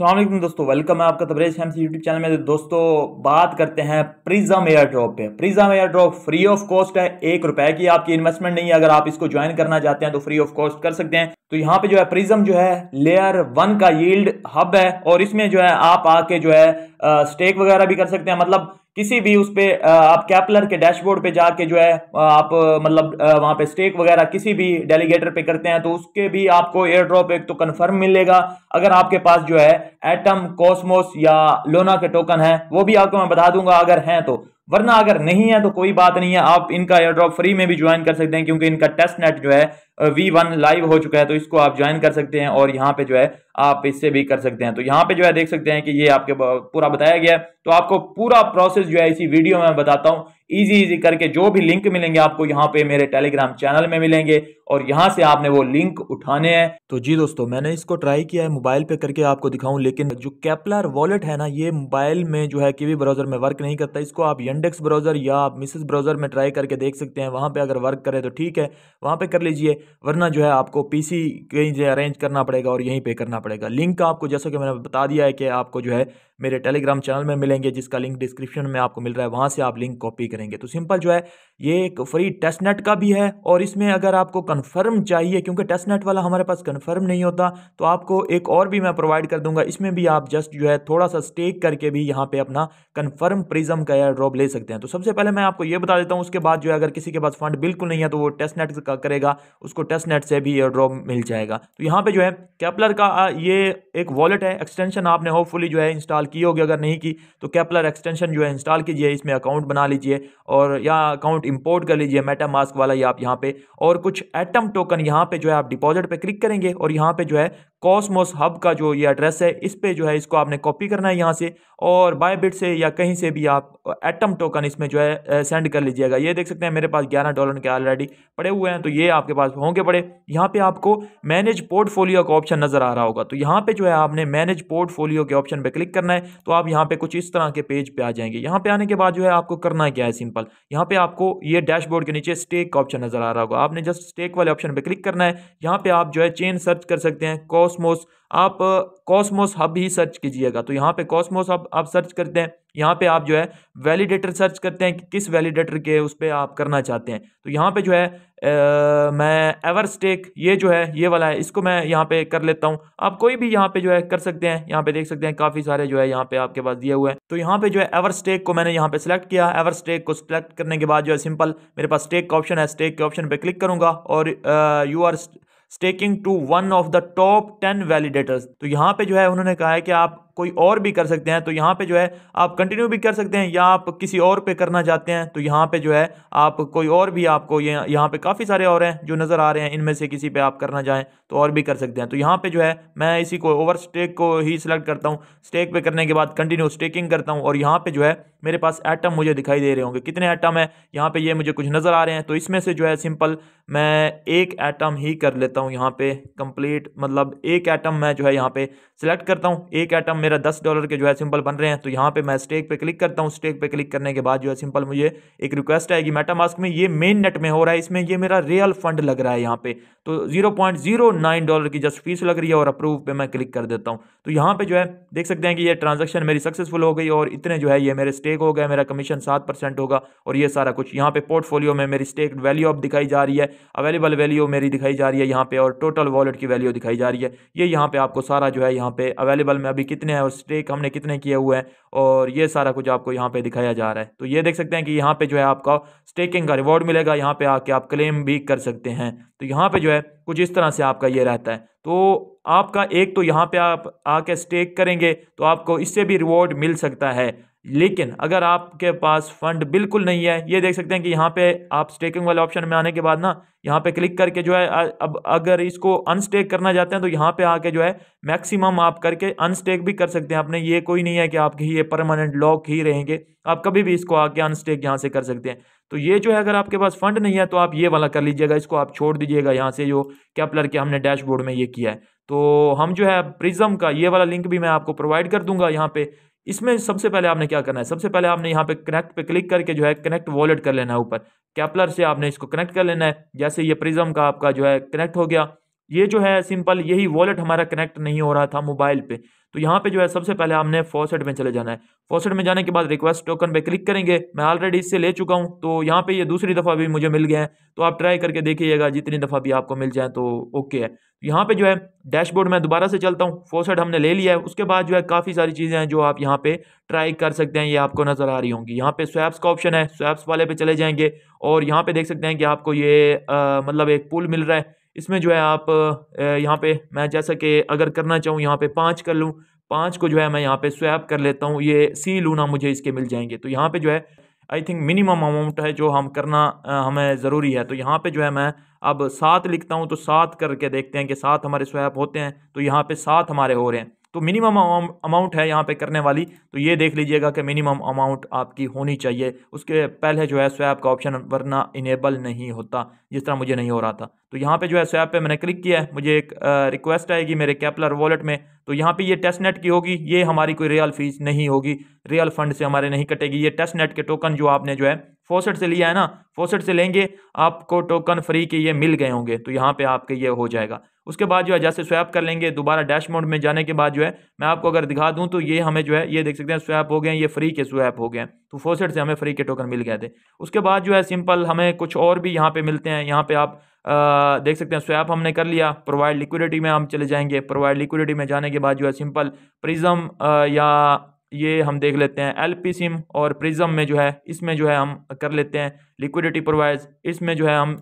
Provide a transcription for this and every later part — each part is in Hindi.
अल्लाम दोस्तों वेलकम है आपका तबरेज शम्स यूट्यूब चैनल में तो दोस्तों बात करते हैं प्रिजम एयर ड्रॉप पे Prism airdrop free of cost है एक रुपए की आपकी इन्वेस्टमेंट नहीं है अगर आप इसको ज्वाइन करना चाहते हैं तो फ्री ऑफ कॉस्ट कर सकते हैं तो यहाँ पे जो है प्रिज्म जो है लेयर वन का यील्ड हब है और इसमें जो है आप आके जो है स्टेक वगैरह भी कर सकते हैं मतलब किसी भी उस पर आप कैपलर के डैशबोर्ड पे जाके जो है आप मतलब वहां पे स्टेक वगैरह किसी भी डेलीगेटर पे करते हैं तो उसके भी आपको एयर ड्रॉप एक तो कंफर्म मिलेगा अगर आपके पास जो है एटम कॉस्मोस या लोना के टोकन है वो भी आपको मैं बता दूंगा अगर है तो वरना अगर नहीं है तो कोई बात नहीं है आप इनका एयर ड्रॉप फ्री में भी ज्वाइन कर सकते हैं क्योंकि इनका टेस्ट नेट जो है वी वन लाइव हो चुका है तो इसको आप ज्वाइन कर सकते हैं और यहाँ पे जो है आप इससे भी कर सकते हैं तो यहाँ पे जो है देख सकते हैं कि ये आपके पूरा बताया गया है तो आपको पूरा प्रोसेस जो है इसी वीडियो में बताता हूँ इजी इजी करके जो भी लिंक मिलेंगे आपको यहाँ पे मेरे टेलीग्राम चैनल में मिलेंगे और यहाँ से आपने वो लिंक उठाने हैं तो जी दोस्तों मैंने इसको ट्राई किया है मोबाइल पे करके आपको दिखाऊं लेकिन जो कैपलर वॉलेट है ना ये मोबाइल में जो है किवी ब्राउजर में वर्क नहीं करता इसको आप यंडेक्स ब्राउजर या आप मिसेस ब्राउजर में ट्राई करके देख सकते हैं वहां पर अगर वर्क करें तो ठीक है वहां पर कर लीजिए वरना जो है आपको सी कहीं अरेंज करना पड़ेगा और यहीं पे करना पड़ेगा लिंक आपको जैसा कि मैंने बता दिया है कि आपको जो है मेरे टेलीग्राम चैनल में मिलेंगे जिसका लिंक डिस्क्रिप्शन में आपको मिल रहा है वहाँ से आप लिंक कॉपी करेंगे तो सिंपल जो है ये एक फ्री टेस्ट नेट का भी है और इसमें अगर आपको कन्फर्म चाहिए क्योंकि टेस्ट नेट वाला हमारे पास कन्फर्म नहीं होता तो आपको एक और भी मैं प्रोवाइड कर दूंगा इसमें भी आप जस्ट जो है थोड़ा सा स्टेक करके भी यहाँ पर अपना कन्फर्म प्रिजम का एयर ड्रॉप ले सकते हैं तो सबसे पहले मैं आपको ये बता देता हूँ उसके बाद जो है अगर किसी के पास फंड बिल्कुल नहीं है तो वो टेस्ट नेट का करेगा उसको टेस्ट नेट से भी एयर ड्रॉप मिल जाएगा तो यहाँ पर जो है कैपलर का ये एक वॉलेट है एक्सटेंशन आपने होपफुली जो है इंस्टॉल की होगी अगर नहीं की तो कैपलर एक्सटेंशन जो है इंस्टॉल कीजिए इसमें अकाउंट बना लीजिए और या अकाउंट इंपोर्ट कर लीजिए मेटा मास्क वाला ये आप यहाँ पे और कुछ एटम टोकन यहाँ पे जो है आप डिपॉजिट पे क्लिक करेंगे और यहाँ पे जो है कॉस्मोस हब का जो ये एड्रेस है इस पर जो है इसको आपने कॉपी करना है यहाँ से और बायबिट से या कहीं से भी आप एटम टोकन इसमें जो है सेंड कर लीजिएगा ये देख सकते हैं मेरे पास ग्यारह डॉलर के ऑलरेडी पड़े हुए हैं तो ये आपके पास होंगे पड़े यहाँ पे आपको मैनेज पोर्टफोलियो का ऑप्शन नज़र आ रहा होगा तो यहाँ पे जो है आपने मैनेज पोर्टफोलियो के ऑप्शन पर क्लिक करना है तो आप यहाँ पे कुछ इस तरह के पेज पर आ जाएंगे यहाँ पे आने के बाद जो है आपको करना क्या है सिंपल यहाँ पे आपको ये डैशबोर्ड के नीचे स्टेक का ऑप्शन नज़र आ रहा होगा आपने जस्ट स्टेक वाले ऑप्शन पर क्लिक करना है यहाँ पे आप जो है चेन सर्च कर सकते हैं कॉस कॉस्मोस आप कॉस्मोस हब ही सर्च कीजिएगा तो यहाँ पे कॉस्मोस हब आप सर्च करते हैं यहाँ पे आप जो है वैलिडेटर सर्च करते हैं कि किस वैलिडेटर के उस पर आप करना चाहते हैं तो यहाँ पे जो है आ, मैं एवर स्टेक ये जो है ये वाला है इसको मैं यहाँ पे कर लेता हूँ आप कोई भी यहाँ पे जो है कर सकते हैं यहाँ पे देख सकते हैं काफ़ी सारे जो है यहाँ पे आपके पास दिए हुए हैं तो यहाँ पे जो है एवर स्टेक को मैंने यहाँ पे सिलेक्ट किया एवर स्टेक को सिलेक्ट करने के बाद जो है सिंपल मेरे पास स्टेक का ऑप्शन है स्टेक के ऑप्शन पर क्लिक करूँगा और you are staking to one of the top ten validators तो यहाँ पे जो है उन्होंने कहा है कि आप कोई और भी कर सकते हैं तो यहाँ पे जो है आप कंटिन्यू भी कर सकते हैं या आप किसी और पे करना चाहते हैं तो यहाँ पे जो है आप कोई और भी आपको ये यह, यहाँ पे काफ़ी सारे और हैं जो नज़र आ रहे हैं इनमें से किसी पे आप करना चाहें तो और भी कर सकते हैं तो यहाँ पे जो है मैं इसी को ओवर स्टेक को ही सिलेक्ट करता हूँ स्टेक पे करने के बाद कंटिन्यू स्टेकिंग करता हूँ और यहाँ पर जो है मेरे पास ऐटम मुझे दिखाई दे रहे होंगे कितने ऐटम है यहाँ पर ये मुझे कुछ नज़र आ रहे हैं तो इसमें से जो है सिंपल मैं एक ऐटम ही कर लेता हूँ यहाँ पर कंप्लीट मतलब एक ऐटम मैं जो है यहाँ पर सिलेक्ट करता हूँ एक ऐटम मेरा दस डॉलर के जो है सिंपल बन रहे हैं तो यहाँ पे मैं स्टेक पे क्लिक करता हूँ स्टेक पे क्लिक करने के बाद जो है सिंपल मुझे एक रिक्वेस्ट आएगी मेटामास्क में ये मेन नेट में हो रहा है इसमें ये मेरा रियल फंड लग रहा है यहाँ पे तो zero point zero nine dollar की जस्ट फीस लग रही है और अप्रूव पर मैं क्लिक कर देता हूँ तो यहाँ पर जो है देख सकते हैं कि यह ट्रांजेक्शन मेरी सक्सेसफुल हो गई और इतने जो है ये मेरे स्टेक हो गए मेरा कमीशन सात होगा और ये सारा कुछ यहाँ पे पोर्टफोलियो में मेरी स्टेक वैल्यू अब दिखाई जा रही है अवेलेबल वैल्यू मेरी दिखाई जा रही है यहाँ पे और टोटल वॉलेट की वैल्यू दिखाई जा रही है ये यहाँ पे आपको सारा जो है यहाँ पे अवेलेबल में अभी कितने कितने हैं और स्टेक हमने कितने किए हुए हैं और ये सारा कुछ आपको यहाँ पे दिखाया जा रहा है तो ये देख सकते हैं कि यहाँ पे जो है आपका स्टेकिंग का रिवॉर्ड मिलेगा यहाँ पे आके आप क्लेम भी कर सकते हैं तो यहाँ पे जो है कुछ इस तरह से आपका ये रहता है तो आपका एक तो यहाँ पे आप आके स्टेक करेंगे तो आपको इससे भी रिवॉर्ड मिल सकता है लेकिन अगर आपके पास फंड बिल्कुल नहीं है ये देख सकते हैं कि यहाँ पे आप स्टेकिंग वाले ऑप्शन में आने के बाद ना यहाँ पे क्लिक करके जो है अब अगर इसको अनस्टेक करना चाहते हैं तो यहाँ पे आके जो है मैक्सिमम आप करके अनस्टेक भी कर सकते हैं आपने ये कोई नहीं है कि आपके ये परमानेंट लॉक ही रहेंगे आप कभी भी इसको आके अनस्टेक यहाँ से कर सकते हैं तो ये जो है अगर आपके पास फंड नहीं है तो आप ये वाला कर लीजिएगा इसको आप छोड़ दीजिएगा यहाँ से जो कैपलर के हमने डैशबोर्ड में ये किया है तो हम जो है प्रिज्म का ये वाला लिंक भी मैं आपको प्रोवाइड कर दूंगा यहाँ पे इसमें सबसे पहले आपने क्या करना है सबसे पहले आपने यहाँ पे कनेक्ट पे क्लिक करके जो है कनेक्ट वॉलेट कर लेना है ऊपर कैपलर से आपने इसको कनेक्ट कर लेना है जैसे ये प्रिज्म का आपका जो है कनेक्ट हो गया ये जो है सिंपल यही वॉलेट हमारा कनेक्ट नहीं हो रहा था मोबाइल पे तो यहाँ पे जो है सबसे पहले हमने फॉसेट में चले जाना है फॉसेट में जाने के बाद रिक्वेस्ट टोकन पे क्लिक करेंगे मैं ऑलरेडी इससे ले चुका हूँ तो यहाँ पे ये दूसरी दफ़ा भी मुझे मिल गया है तो आप ट्राई करके देखिएगा जितनी दफ़ा भी आपको मिल जाए तो ओके है तो यहाँ पे जो है डैशबोर्ड में दोबारा से चलता हूँ फोसेट हमने ले लिया है उसके बाद जो है काफ़ी सारी चीज़ें हैं जो आप यहाँ पे ट्राई कर सकते हैं ये आपको नज़र आ रही होंगी यहाँ पे स्वैप्स का ऑप्शन है स्वैप्स वाले पे चले जाएंगे और यहाँ पे देख सकते हैं कि आपको ये आ, मतलब एक पुल मिल रहा है इसमें जो है आप यहाँ पे मैं जैसा कि अगर करना चाहूँ यहाँ पे पाँच कर लूँ पाँच को जो है मैं यहाँ पे स्वैप कर लेता हूँ ये सी लूना मुझे इसके मिल जाएंगे तो यहाँ पे जो है आई थिंक मिनिमम अमाउंट है जो हम करना हमें ज़रूरी है तो यहाँ पे जो है मैं अब सात लिखता हूँ तो सात करके देखते हैं कि सात हमारे स्वैप होते हैं तो यहाँ पर सात हमारे हो रहे हैं तो मिनिमम अमाउंट है यहाँ पे करने वाली तो ये देख लीजिएगा कि मिनिमम अमाउंट आपकी होनी चाहिए उसके पहले जो है स्वैप का ऑप्शन वरना इनेबल नहीं होता जिस तरह मुझे नहीं हो रहा था तो यहाँ पे जो है स्वैप पे मैंने क्लिक किया है मुझे एक रिक्वेस्ट आएगी मेरे कैपलर वॉलेट में तो यहाँ पे ये टेस्ट नेट की होगी ये हमारी कोई रियल फीस नहीं होगी रियल फंड से हमारे नहीं कटेगी ये टेस्ट नेट के टोकन जो आपने जो है फोसेट से लिया है ना फोसेट से लेंगे आपको टोकन फ्री के ये मिल गए होंगे तो यहाँ पे आपके ये हो जाएगा उसके बाद जो है जैसे स्वैप कर लेंगे दोबारा डैश मोड में जाने के बाद जो है मैं आपको अगर दिखा दूं तो ये हमें जो है ये देख सकते हैं स्वैप हो गए ये फ्री के स्वैप हो गए तो फोसेट से हमें फ्री के टोकन मिल गए थे उसके बाद जो है सिंपल हमें कुछ और भी यहाँ पे मिलते हैं यहाँ पे आप आ, देख सकते हैं स्वैप हमने कर लिया प्रोवाइड लिक्विडिटी में हम चले जाएंगे प्रोवाइड लिक्विडिटी में जाने के बाद जो है सिंपल प्रिज्म या ये हम देख लेते हैं एल पी सिम और प्रिज्म में जो है इसमें जो है हम कर लेते हैं लिक्विडिटी प्रोवाइज इसमें जो है हम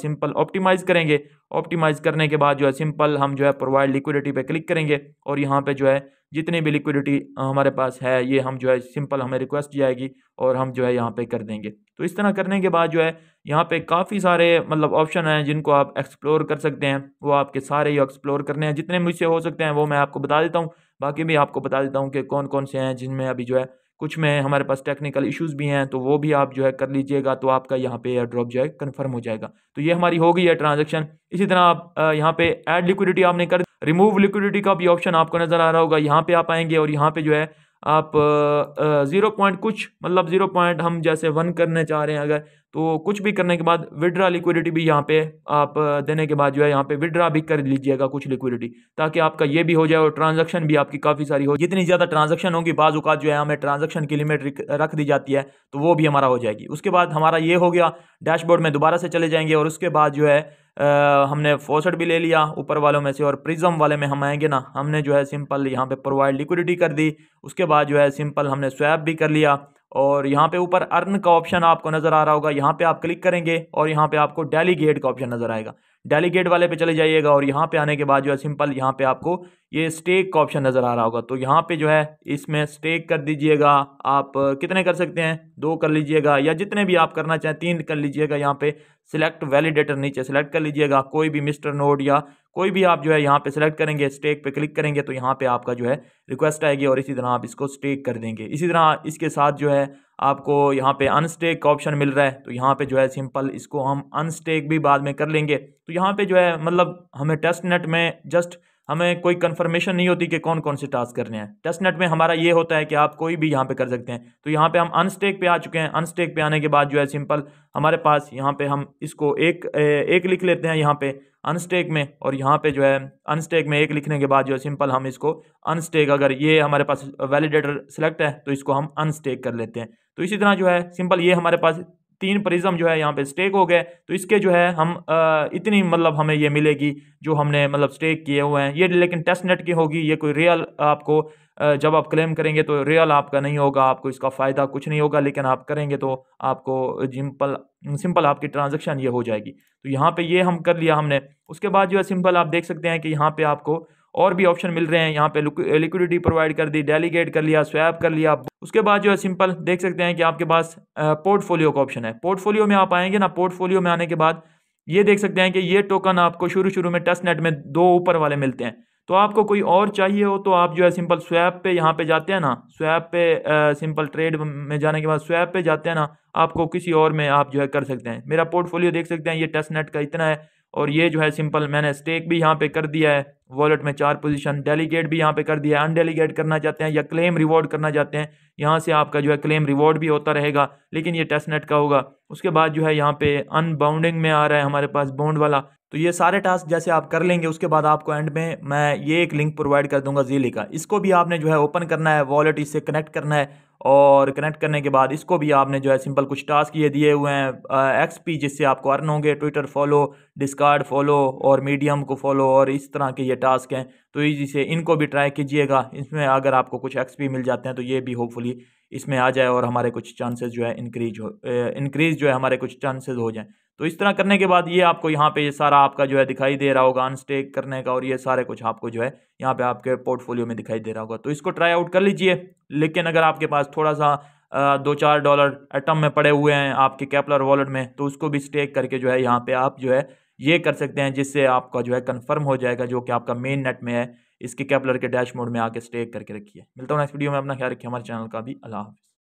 सिंपल ऑप्टिमाइज़ करेंगे ऑप्टिमाइज़ करने के बाद जो है सिंपल हम जो है प्रोवाइड लिक्विडिटी पे क्लिक करेंगे और यहाँ पे जो है जितनी भी लिक्विडिटी हमारे पास है ये हम जो है सिंपल हमें रिक्वेस्ट जाएगी और हम जो है यहाँ पे कर देंगे तो इस तरह करने के बाद जो है यहाँ पे काफ़ी सारे मतलब ऑप्शन हैं जिनको आप एक्सप्लोर कर सकते हैं वो आपके सारे ही एक्सप्लोर करने हैं जितने मुझसे हो सकते हैं वो मैं आपको बता देता हूँ बाकी भी आपको बता देता हूँ कि कौन कौन से हैं जिनमें अभी जो है कुछ में हमारे पास टेक्निकल इश्यूज भी हैं तो वो भी आप जो है कर लीजिएगा तो आपका यहाँ पे एयर ड्रॉप जो है कन्फर्म हो जाएगा तो ये हमारी हो गई है ट्रांजेक्शन इसी तरह आप यहाँ पे एड लिक्विडिटी आपने कर रिमूव लिक्विडिटी का भी ऑप्शन आपको नजर आ रहा होगा यहाँ पे आप आएंगे और यहाँ पे जो है आप ज़ीरो पॉइंट कुछ मतलब ज़ीरो पॉइंट हम जैसे वन करने चाह रहे हैं अगर तो कुछ भी करने के बाद विड्रा लिक्विडिटी भी यहाँ पे आप देने के बाद जो है यहाँ पे विड्रा भी कर लीजिएगा कुछ लिक्विडिटी ताकि आपका ये भी हो जाए और ट्रांजैक्शन भी आपकी काफ़ी सारी हो जितनी ज़्यादा ट्रांजैक्शन होगी बाज़ात जो है हमें ट्रांजैक्शन की लिमिट रख दी जाती है तो वो भी हमारा हो जाएगी उसके बाद हमारा ये हो गया डैशबोर्ड में दोबारा से चले जाएंगे और उसके बाद जो है हमने फोसट भी ले लिया ऊपर वालों में से और प्रिज्म वाले में हम आएंगे ना हमने जो है सिंपल यहाँ पे प्रोवाइड लिक्विडिटी कर दी उसके बाद जो है सिंपल हमने स्वैप भी कर लिया और यहाँ पे ऊपर अर्न का ऑप्शन आपको नज़र आ रहा होगा यहाँ पे आप क्लिक करेंगे और यहाँ पे आपको डेलीगेट का ऑप्शन नज़र आएगा डेलीगेट वाले पे चले जाइएगा और यहाँ पे आने के बाद जो है सिंपल यहाँ पे आपको ये स्टेक का ऑप्शन नज़र आ रहा होगा तो यहाँ पे जो है इसमें स्टेक कर दीजिएगा आप कितने कर सकते हैं दो कर लीजिएगा या जितने भी आप करना चाहें तीन कर लीजिएगा यहाँ पे सिलेक्ट वैलिडेटर नीचे सेलेक्ट कर लीजिएगा कोई भी मिस्टर नोड या कोई भी आप जो है यहाँ पे सेलेक्ट करेंगे स्टेक पे क्लिक करेंगे तो यहाँ पे आपका जो है रिक्वेस्ट आएगी और इसी तरह आप इसको स्टेक कर देंगे इसी तरह इसके साथ जो है आपको यहाँ पे अनस्टेक का ऑप्शन मिल रहा है तो यहाँ पे जो है सिंपल इसको हम अनस्टेक भी बाद में कर लेंगे तो यहाँ पे जो है मतलब हमें टेस्ट नेट में जस्ट हमें कोई कन्फर्मेशन नहीं होती कि कौन कौन से टास्क करने हैं टेस्ट नेट में हमारा ये होता है कि आप कोई भी यहाँ पे कर सकते हैं तो यहाँ पे हम अनस्टेक पे आ चुके हैं अनस्टेक पे आने के बाद जो है सिंपल हमारे पास यहाँ पे हम इसको एक एक लिख लेते हैं यहाँ पे अनस्टेक में और यहाँ पे जो है अनस्टेक में एक लिखने के बाद जो है सिंपल हम इसको अनस्टेक अगर ये हमारे पास वैलिडेटर सेलेक्ट है तो इसको हम अनस्टेक कर लेते हैं तो इसी तरह जो है सिंपल ये हमारे पास तीन प्रिज्म जो है यहाँ पे स्टेक हो गए तो इसके जो है हम आ, इतनी मतलब हमें ये मिलेगी जो हमने मतलब स्टेक किए हुए हैं ये लेकिन टेस्ट नेट की होगी ये कोई रियल आपको आ, जब आप क्लेम करेंगे तो रियल आपका नहीं होगा आपको इसका फ़ायदा कुछ नहीं होगा लेकिन आप करेंगे तो आपको जिम्पल सिंपल आपकी ट्रांजेक्शन ये हो जाएगी तो यहाँ पर ये हम कर लिया हमने उसके बाद जो है सिंपल आप देख सकते हैं कि यहाँ पर आपको और भी ऑप्शन मिल रहे हैं यहाँ पे लिक्विडिटी प्रोवाइड कर दी डेलीगेट कर लिया स्वैप कर लिया उसके बाद जो है सिंपल देख सकते हैं कि आपके पास पोर्टफोलियो का ऑप्शन है पोर्टफोलियो में आप आएंगे ना पोर्टफोलियो में आने के बाद ये देख सकते हैं कि ये टोकन आपको शुरू शुरू में टेस्ट नेट में दो ऊपर वाले मिलते हैं तो आपको कोई और चाहिए हो तो आप जो है सिंपल स्वैप पे यहाँ पे जाते हैं ना स्वैप पे आ, सिंपल ट्रेड में जाने के बाद स्वैप पे जाते हैं ना आपको किसी और में आप जो है कर सकते हैं मेरा पोर्टफोलियो देख सकते हैं ये टेस्ट नेट का इतना है और ये जो है सिंपल मैंने स्टेक भी यहाँ पे कर दिया है वॉलेट में चार पोजीशन डेलीगेट भी यहाँ पे कर दिया है अनडेलीगेट करना चाहते हैं या क्लेम रिवॉर्ड करना चाहते हैं यहाँ से आपका जो है क्लेम रिवॉर्ड भी होता रहेगा लेकिन ये टेस्टनेट का होगा उसके बाद जो है यहाँ पे अनबाउंडिंग में आ रहा है हमारे पास बाउंड वाला तो ये सारे टास्क जैसे आप कर लेंगे उसके बाद आपको एंड में मैं ये एक लिंक प्रोवाइड कर दूंगा जीली का इसको भी आपने जो है ओपन करना है वॉलेट इससे कनेक्ट करना है और कनेक्ट करने के बाद इसको भी आपने जो है सिंपल कुछ टास्क ये दिए हुए हैं एक्सपी जिससे आपको अर्न होंगे ट्विटर फॉलो डिस्कार्ड फॉलो और मीडियम को फॉलो और इस तरह के ये टास्क हैं तो इजी से इनको भी ट्राई कीजिएगा इसमें अगर आपको कुछ एक्स पी मिल जाते हैं तो ये भी होपफुली इसमें आ जाए और हमारे कुछ चांसेज जो है इंक्रीज हो इंक्रीज़ जो है हमारे कुछ चांसेज हो जाएँ तो इस तरह करने के बाद ये आपको यहाँ पे ये सारा आपका जो है दिखाई दे रहा होगा अनस्टेक करने का और ये सारे कुछ आपको जो है यहाँ पे आपके पोर्टफोलियो में दिखाई दे रहा होगा तो इसको ट्राई आउट कर लीजिए लेकिन अगर आपके पास थोड़ा सा दो चार डॉलर एटम में पड़े हुए हैं आपके कैपलर वॉलेट में तो उसको भी स्टेक करके जो है यहाँ पर आप जो है ये कर सकते हैं जिससे आपका जो है कन्फर्म हो जाएगा जो कि आपका मेन नेट में है इसके कैपलर के डैश मोड में आके स्टेक करके रखिए मिलता हूँ नेक्स्ट वीडियो में अपना ख्याल रखिए हमारे चैनल का भी अल्लाह